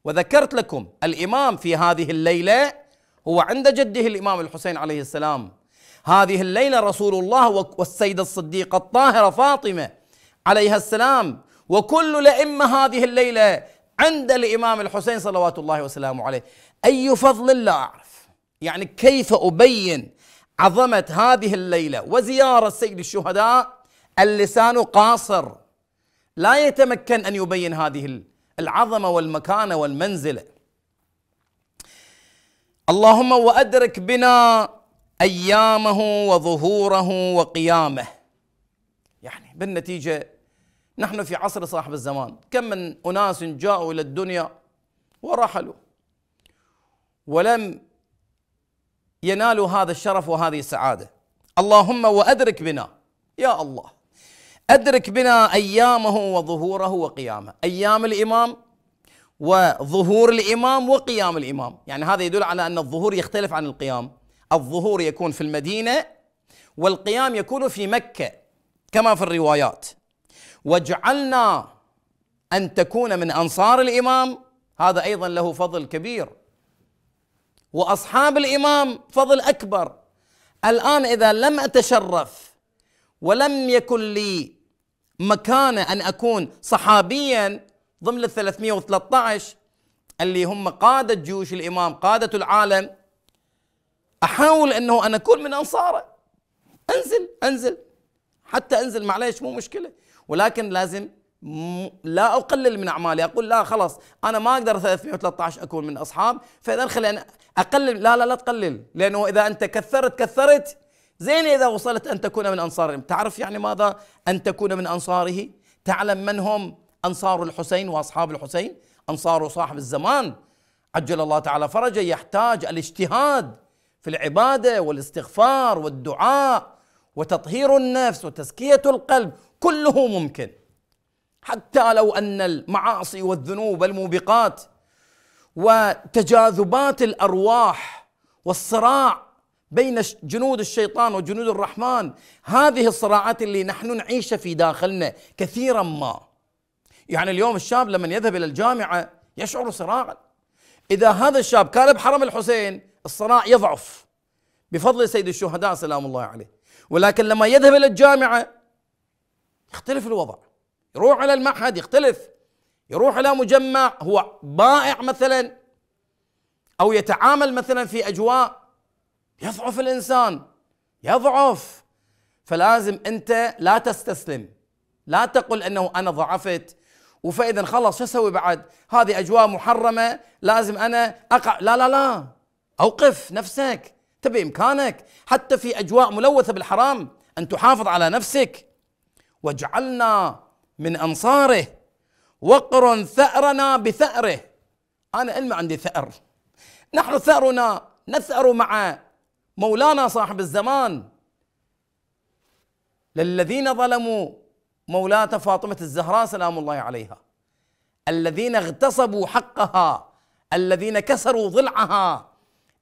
وذكرت لكم الإمام في هذه الليلة هو عند جده الإمام الحسين عليه السلام هذه الليلة رسول الله والسيدة الصديقة الطاهرة فاطمة عليها السلام وكل الأئمة هذه الليلة عند الإمام الحسين صلوات الله وسلامه عليه أي فضل لا أعرف يعني كيف أبين عظمة هذه الليلة وزيارة سيد الشهداء اللسان قاصر لا يتمكن أن يبين هذه العظمة والمكانة والمنزلة اللهم وأدرك بنا أيامه وظهوره وقيامه يعني بالنتيجة نحن في عصر صاحب الزمان كم من أناس جاءوا إلى الدنيا ورحلوا ولم ينالوا هذا الشرف وهذه السعاده اللهم وادرك بنا يا الله ادرك بنا ايامه وظهوره وقيامه ايام الامام وظهور الامام وقيام الامام يعني هذا يدل على ان الظهور يختلف عن القيام الظهور يكون في المدينه والقيام يكون في مكه كما في الروايات واجعلنا ان تكون من انصار الامام هذا ايضا له فضل كبير واصحاب الامام فضل اكبر الان اذا لم اتشرف ولم يكن لي مكانه ان اكون صحابيا ضمن ال 313 اللي هم قاده جيوش الامام قاده العالم احاول انه انا اكون من انصاره انزل انزل حتى انزل معليش مو مشكله ولكن لازم لا اقلل من اعمالي اقول لا خلاص انا ما اقدر 313 اكون من اصحاب فاذا خلينا اقلل لا لا لا تقلل لانه اذا انت كثرت كثرت زين اذا وصلت ان تكون من انصارهم تعرف يعني ماذا ان تكون من انصاره تعلم من هم انصار الحسين واصحاب الحسين انصار صاحب الزمان عجل الله تعالى فرجه يحتاج الاجتهاد في العباده والاستغفار والدعاء وتطهير النفس وتزكيه القلب كله ممكن حتى لو ان المعاصي والذنوب الموبقات وتجاذبات الارواح والصراع بين جنود الشيطان وجنود الرحمن هذه الصراعات اللي نحن نعيشها في داخلنا كثيرا ما يعني اليوم الشاب لما يذهب الى الجامعه يشعر صراعا اذا هذا الشاب كان بحرم الحسين الصراع يضعف بفضل سيد الشهداء سلام الله عليه ولكن لما يذهب الى الجامعه يختلف الوضع يروح على المعهد يختلف يروح إلى مجمع هو بائع مثلا أو يتعامل مثلا في أجواء يضعف الإنسان يضعف فلازم أنت لا تستسلم لا تقل أنه أنا ضعفت وفإذا خلص شو أسوي بعد هذه أجواء محرمة لازم أنا أقع لا لا لا أوقف نفسك تبي إمكانك حتى في أجواء ملوثة بالحرام أن تحافظ على نفسك واجعلنا من أنصاره وقر ثأرنا بثأره أنا إلما عندي ثأر نحن ثأرنا نثأر مع مولانا صاحب الزمان للذين ظلموا مولاة فاطمة الزهراء سلام الله عليها الذين اغتصبوا حقها الذين كسروا ضلعها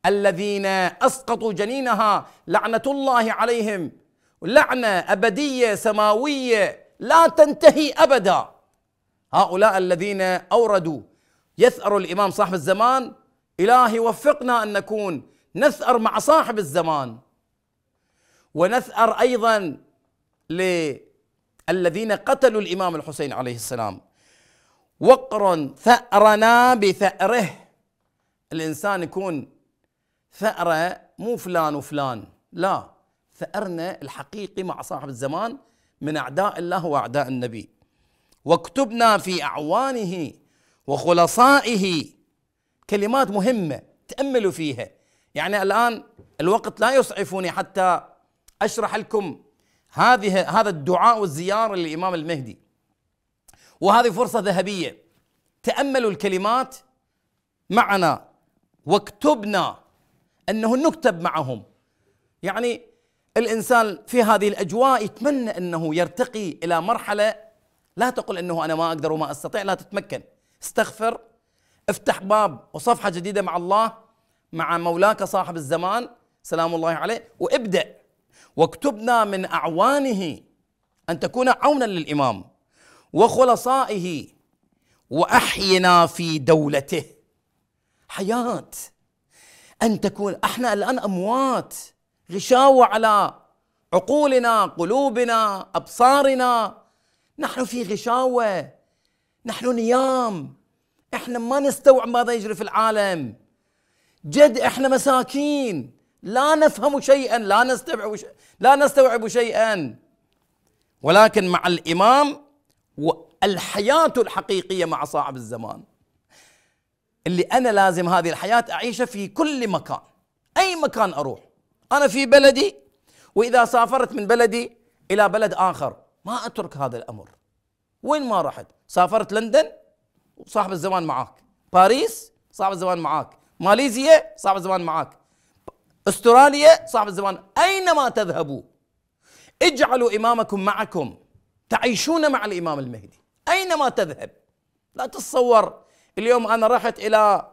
الذين اسقطوا جنينها لعنه الله عليهم لعنه ابديه سماويه لا تنتهي ابدا هؤلاء الذين أوردوا يثأر الإمام صاحب الزمان إلهي وفقنا أن نكون نثأر مع صاحب الزمان ونثأر أيضا للذين قتلوا الإمام الحسين عليه السلام وقر ثأرنا بثأره الإنسان يكون ثأره مو فلان وفلان لا ثأرنا الحقيقي مع صاحب الزمان من أعداء الله وأعداء النبي واكتبنا في اعوانه وخلصائه كلمات مهمه تاملوا فيها يعني الان الوقت لا يسعفني حتى اشرح لكم هذه هذا الدعاء والزياره للامام المهدي وهذه فرصه ذهبيه تاملوا الكلمات معنا واكتبنا انه نكتب معهم يعني الانسان في هذه الاجواء يتمنى انه يرتقي الى مرحله لا تقل انه انا ما اقدر وما استطيع لا تتمكن استغفر افتح باب وصفحه جديده مع الله مع مولاك صاحب الزمان سلام الله عليه وابدا واكتبنا من اعوانه ان تكون عونا للامام وخلصائه واحينا في دولته حياه ان تكون احنا الان اموات غشاوه على عقولنا قلوبنا ابصارنا نحن في غشاوة نحن نيام احنا ما نستوعب ماذا يجري في العالم جد احنا مساكين لا نفهم شيئا لا نستوعب لا نستوعب شيئا ولكن مع الامام والحياة الحقيقية مع صاحب الزمان اللي انا لازم هذه الحياة اعيشها في كل مكان اي مكان اروح انا في بلدي واذا سافرت من بلدي الى بلد اخر ما اترك هذا الامر وين ما رحت سافرت لندن صاحب الزمان معاك باريس صاحب الزمان معاك ماليزيا صاحب الزمان معاك استراليا صاحب الزمان اينما تذهبوا اجعلوا امامكم معكم تعيشون مع الامام المهدي اينما تذهب لا تتصور اليوم انا رحت الى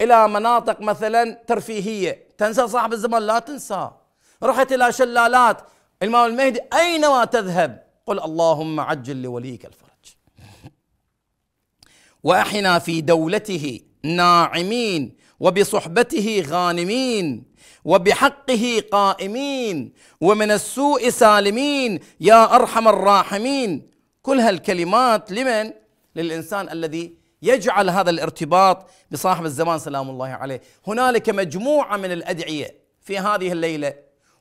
الى مناطق مثلا ترفيهيه تنسى صاحب الزمان لا تنسى رحت الى شلالات الامام المهدي اينما تذهب قل اللهم عجل لوليك الفرج واحنا في دولته ناعمين وبصحبته غانمين وبحقه قائمين ومن السوء سالمين يا ارحم الراحمين كل هالكلمات لمن؟ للانسان الذي يجعل هذا الارتباط بصاحب الزمان سلام الله عليه، هنالك مجموعه من الادعيه في هذه الليله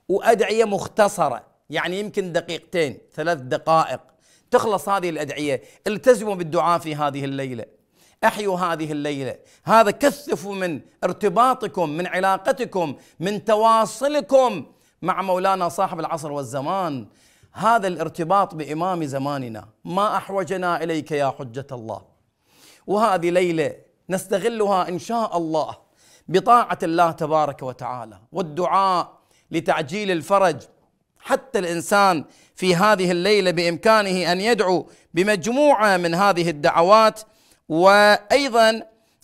وادعيه مختصره يعني يمكن دقيقتين ثلاث دقائق تخلص هذه الأدعية التزموا بالدعاء في هذه الليلة احيوا هذه الليله هذا كثفوا من ارتباطكم من علاقتكم من تواصلكم مع مولانا صاحب العصر والزمان هذا الارتباط بامام زماننا ما احوجنا اليك يا حجه الله وهذه ليله نستغلها ان شاء الله بطاعه الله تبارك وتعالى والدعاء لتعجيل الفرج حتى الانسان في هذه الليله بامكانه ان يدعو بمجموعه من هذه الدعوات وايضا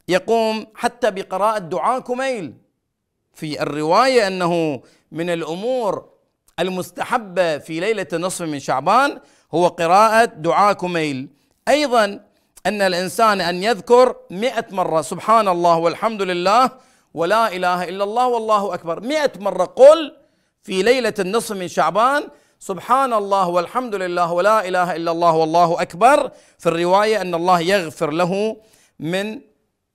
يقوم حتى بقراءه دعاء كميل في الروايه انه من الامور المستحبه في ليله النصف من شعبان هو قراءه دعاء كميل ايضا ان الانسان ان يذكر مئة مره سبحان الله والحمد لله ولا اله الا الله والله اكبر مئة مره قل في ليلة النصف من شعبان سبحان الله والحمد لله ولا إله إلا الله والله أكبر في الرواية أن الله يغفر له من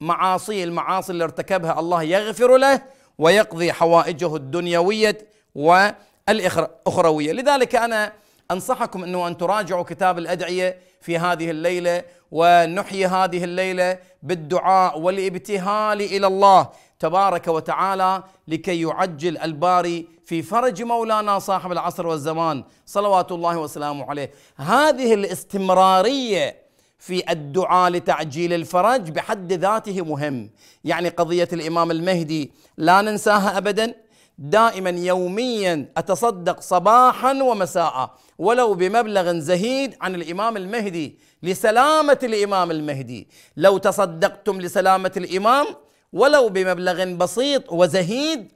معاصيه المعاصي اللي ارتكبها الله يغفر له ويقضي حوائجه الدنيوية والأخروية لذلك أنا أنصحكم أنه أن تراجعوا كتاب الأدعية في هذه الليلة ونحيي هذه الليلة بالدعاء والابتهال إلى الله تبارك وتعالى لكي يعجل الباري في فرج مولانا صاحب العصر والزمان صلوات الله وسلامه عليه هذه الاستمراريه في الدعاء لتعجيل الفرج بحد ذاته مهم يعني قضية الإمام المهدي لا ننساها أبدا دائما يوميا أتصدق صباحا ومساء ولو بمبلغ زهيد عن الإمام المهدي لسلامة الإمام المهدي لو تصدقتم لسلامة الإمام ولو بمبلغ بسيط وزهيد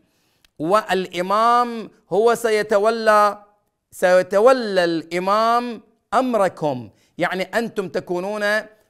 والامام هو سيتولى سيتولى الامام امركم يعني انتم تكونون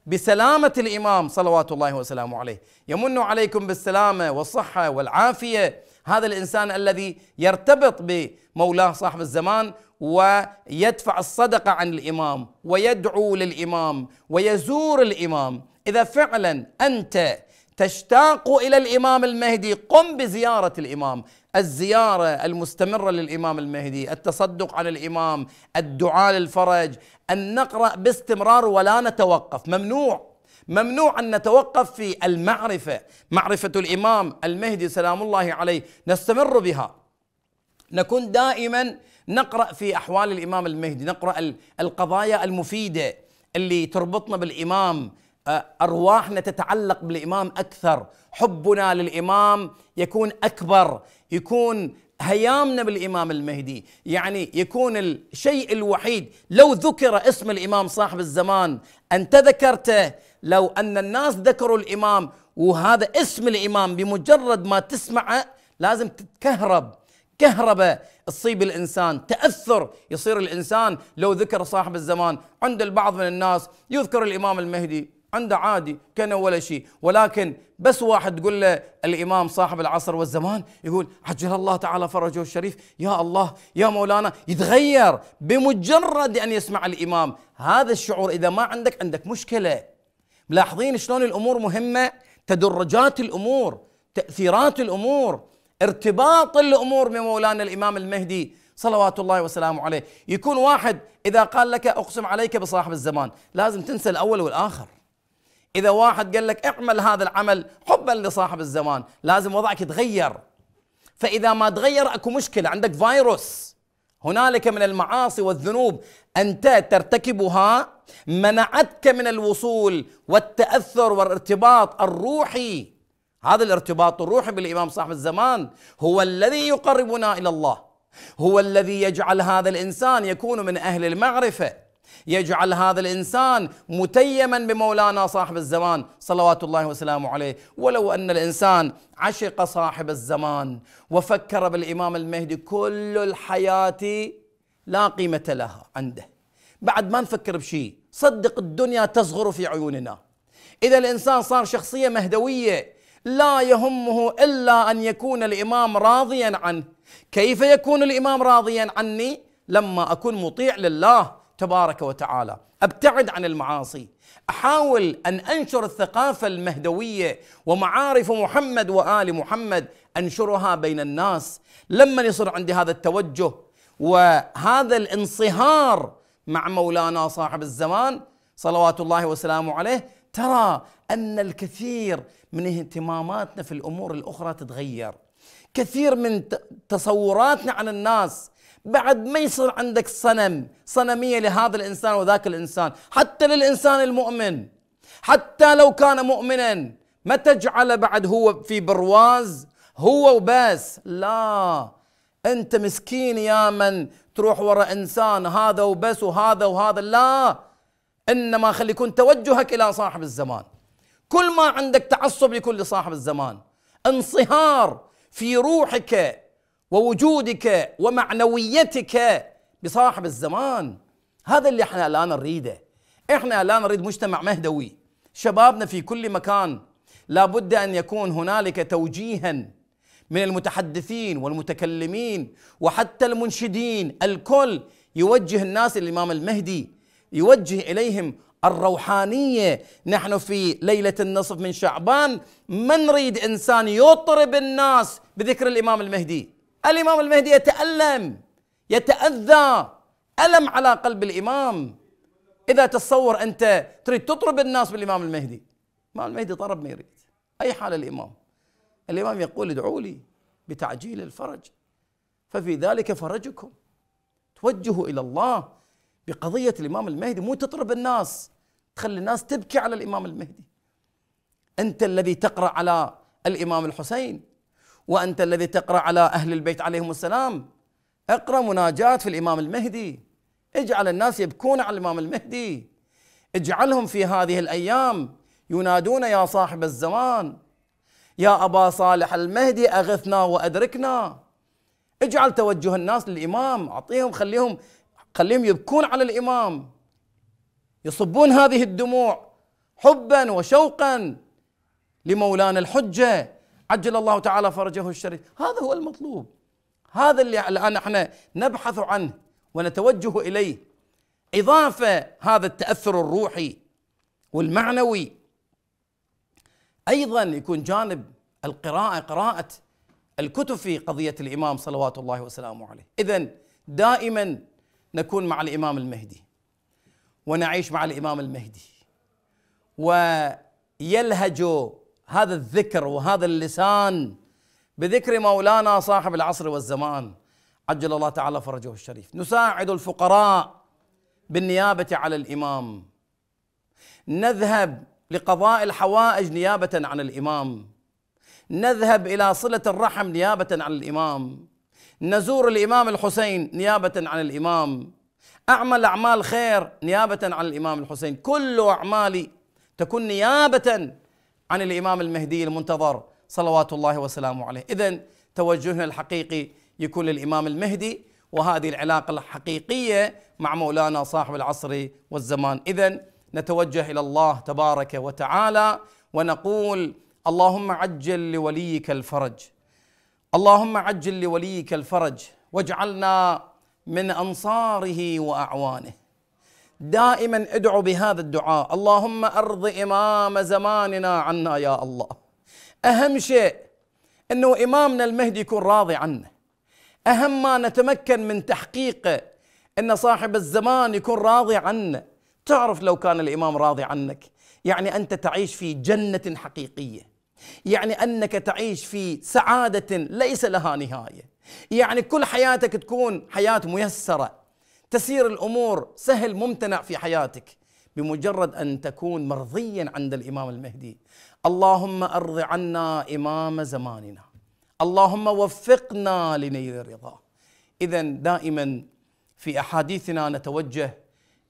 بسلامه الامام صلوات الله وسلامه عليه يمن عليكم بالسلامه والصحه والعافيه هذا الانسان الذي يرتبط بمولاه صاحب الزمان ويدفع الصدقه عن الامام ويدعو للامام ويزور الامام اذا فعلا انت تشتاق الى الامام المهدي قم بزياره الامام الزياره المستمره للامام المهدي التصدق على الامام الدعاء للفرج ان نقرا باستمرار ولا نتوقف ممنوع ممنوع ان نتوقف في المعرفه معرفه الامام المهدي سلام الله عليه نستمر بها نكون دائما نقرا في احوال الامام المهدي نقرا القضايا المفيده اللي تربطنا بالامام آه، ارواحنا تتعلق بالامام اكثر، حبنا للامام يكون اكبر، يكون هيامنا بالامام المهدي، يعني يكون الشيء الوحيد لو ذكر اسم الامام صاحب الزمان انت ذكرته، لو ان الناس ذكروا الامام وهذا اسم الامام بمجرد ما تسمعه لازم تتكهرب كهرباء تصيب الانسان، تاثر يصير الانسان لو ذكر صاحب الزمان، عند البعض من الناس يذكر الامام المهدي عنده عادي كانه ولا شيء ولكن بس واحد تقول له الامام صاحب العصر والزمان يقول عجل الله تعالى فرجه الشريف يا الله يا مولانا يتغير بمجرد ان يسمع الامام هذا الشعور اذا ما عندك عندك مشكله ملاحظين شلون الامور مهمه تدرجات الامور تاثيرات الامور ارتباط الامور بمولانا الامام المهدي صلوات الله وسلامه عليه يكون واحد اذا قال لك اقسم عليك بصاحب الزمان لازم تنسى الاول والاخر إذا واحد قال لك اعمل هذا العمل حبا لصاحب الزمان لازم وضعك يتغير فإذا ما تغير أكو مشكلة عندك فيروس هنالك من المعاصي والذنوب أنت ترتكبها منعتك من الوصول والتأثر والارتباط الروحي هذا الارتباط الروحي بالإمام صاحب الزمان هو الذي يقربنا إلى الله هو الذي يجعل هذا الإنسان يكون من أهل المعرفة يجعل هذا الإنسان متيما بمولانا صاحب الزمان صلوات الله وسلامه عليه ولو أن الإنسان عشق صاحب الزمان وفكر بالإمام المهدي كل الحياة لا قيمة لها عنده بعد ما نفكر بشيء صدق الدنيا تصغر في عيوننا إذا الإنسان صار شخصية مهدوية لا يهمه إلا أن يكون الإمام راضيا عنه كيف يكون الإمام راضيا عني لما أكون مطيع لله تبارك وتعالى ابتعد عن المعاصي احاول ان انشر الثقافه المهدويه ومعارف محمد وال محمد انشرها بين الناس لما يصير عندي هذا التوجه وهذا الانصهار مع مولانا صاحب الزمان صلوات الله وسلامه عليه ترى ان الكثير من اهتماماتنا في الامور الاخرى تتغير كثير من تصوراتنا عن الناس بعد ما يصير عندك صنم صنمية لهذا الإنسان وذاك الإنسان حتى للإنسان المؤمن حتى لو كان مؤمنا ما تجعل بعد هو في برواز هو وبس لا أنت مسكين يا من تروح وراء إنسان هذا وبس وهذا وهذا لا إنما خلي يكون توجهك إلى صاحب الزمان كل ما عندك تعصب لكل صاحب الزمان انصهار في روحك ووجودك ومعنويتك بصاحب الزمان هذا اللي احنا لا نريده احنا لا نريد مجتمع مهدوي شبابنا في كل مكان لابد ان يكون هنالك توجيها من المتحدثين والمتكلمين وحتى المنشدين الكل يوجه الناس الامام المهدي يوجه اليهم الروحانيه نحن في ليله النصف من شعبان ما نريد انسان يطرب الناس بذكر الامام المهدي الامام المهدي يتالم يتاذى الم على قلب الامام اذا تصور انت تريد تطرب الناس بالامام المهدي الامام المهدي طرب ما يريد اي حال الامام الامام يقول ادعوا لي بتعجيل الفرج ففي ذلك فرجكم توجهوا الى الله بقضيه الامام المهدي مو تطرب الناس تخلي الناس تبكي على الامام المهدي انت الذي تقرا على الامام الحسين وأنت الذي تقرأ على أهل البيت عليهم السلام اقرأ مناجاة في الإمام المهدي اجعل الناس يبكون على الإمام المهدي اجعلهم في هذه الأيام ينادون يا صاحب الزمان يا أبا صالح المهدي أغثنا وأدركنا اجعل توجه الناس للإمام أعطيهم خليهم خليهم يبكون على الإمام يصبون هذه الدموع حبا وشوقا لمولانا الحجه عجل الله تعالى فرجه الشريف هذا هو المطلوب هذا اللي الآن احنا نبحث عنه ونتوجه إليه إضافة هذا التأثر الروحي والمعنوي أيضا يكون جانب القراءة قراءة الكتب في قضية الإمام صلوات الله وسلامه عليه إذا دائما نكون مع الإمام المهدي ونعيش مع الإمام المهدي ويلهج هذا الذكر وهذا اللسان بذكر مولانا صاحب العصر والزمان عجل الله تعالى فرجه الشريف نساعد الفقراء بالنيابه على الامام نذهب لقضاء الحوائج نيابه عن الامام نذهب الى صله الرحم نيابه عن الامام نزور الامام الحسين نيابه عن الامام اعمل اعمال خير نيابه عن الامام الحسين كل اعمالي تكون نيابه عن الامام المهدي المنتظر صلوات الله وسلامه عليه، اذا توجهنا الحقيقي يكون للامام المهدي وهذه العلاقه الحقيقيه مع مولانا صاحب العصر والزمان، اذا نتوجه الى الله تبارك وتعالى ونقول اللهم عجل لوليك الفرج. اللهم عجل لوليك الفرج واجعلنا من انصاره واعوانه. دائما ادعو بهذا الدعاء اللهم ارض امام زماننا عنا يا الله اهم شيء انه امامنا المهدي يكون راضي عنا اهم ما نتمكن من تحقيقه ان صاحب الزمان يكون راضي عنا تعرف لو كان الامام راضي عنك يعني انت تعيش في جنه حقيقيه يعني انك تعيش في سعاده ليس لها نهايه يعني كل حياتك تكون حياه ميسره تسير الامور سهل ممتنع في حياتك بمجرد ان تكون مرضيا عند الامام المهدي اللهم ارض عنا امام زماننا اللهم وفقنا لنيل الرضا اذا دائما في احاديثنا نتوجه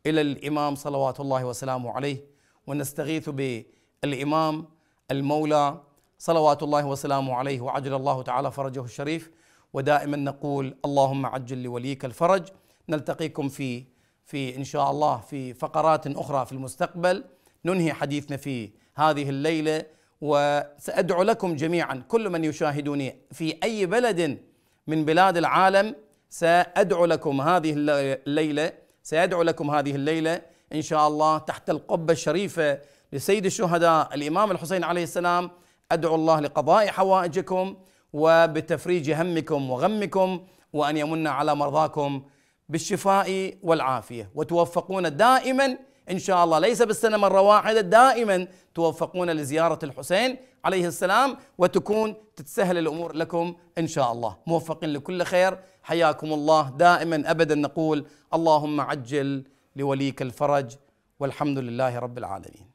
الى الامام صلوات الله وسلامه عليه ونستغيث بالامام المولى صلوات الله وسلامه عليه وعجل الله تعالى فرجه الشريف ودائما نقول اللهم عجل لوليك الفرج نلتقيكم في في ان شاء الله في فقرات اخرى في المستقبل ننهي حديثنا في هذه الليله وسادعو لكم جميعا كل من يشاهدني في اي بلد من بلاد العالم سادعو لكم هذه الليله سادعو لكم هذه الليله ان شاء الله تحت القبه الشريفه لسيد الشهداء الامام الحسين عليه السلام ادعو الله لقضاء حوائجكم وبتفريج همكم وغمكم وان يمن على مرضاكم بالشفاء والعافيه وتوفقون دائما ان شاء الله ليس بالسنه مره واحده دائما توفقون لزياره الحسين عليه السلام وتكون تتسهل الامور لكم ان شاء الله موفقين لكل خير حياكم الله دائما ابدا نقول اللهم عجل لوليك الفرج والحمد لله رب العالمين